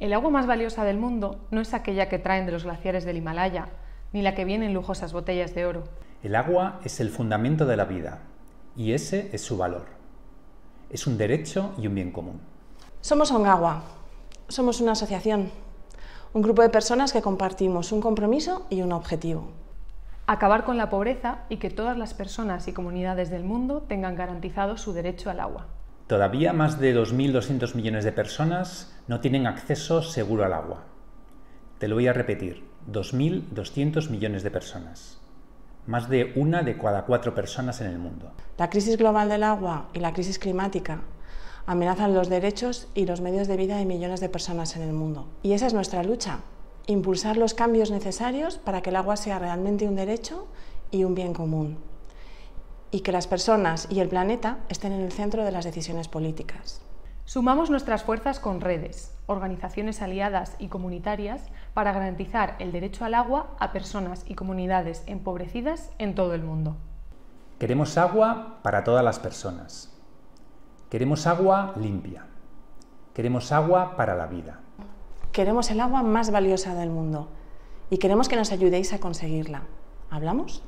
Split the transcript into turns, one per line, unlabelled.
El agua más valiosa del mundo no es aquella que traen de los glaciares del Himalaya, ni la que viene en lujosas botellas de oro.
El agua es el fundamento de la vida, y ese es su valor. Es un derecho y un bien común.
Somos Ongawa.
Somos una asociación, un grupo de personas que compartimos un compromiso y un objetivo.
Acabar con la pobreza y que todas las personas y comunidades del mundo tengan garantizado su derecho al agua.
Todavía más de 2.200 millones de personas no tienen acceso seguro al agua. Te lo voy a repetir, 2.200 millones de personas. Más de una de cada cuatro personas en el mundo.
La crisis global del agua y la crisis climática amenazan los derechos y los medios de vida de millones de personas en el mundo. Y esa es nuestra lucha, impulsar los cambios necesarios para que el agua sea realmente un derecho y un bien común y que las personas y el planeta
estén en el centro de las decisiones políticas. Sumamos nuestras fuerzas con redes, organizaciones aliadas y comunitarias para garantizar el derecho al agua a personas y comunidades empobrecidas en todo el mundo.
Queremos agua para todas las personas. Queremos agua limpia. Queremos agua para la vida.
Queremos el agua más valiosa del mundo y queremos que nos ayudéis a conseguirla.
¿Hablamos?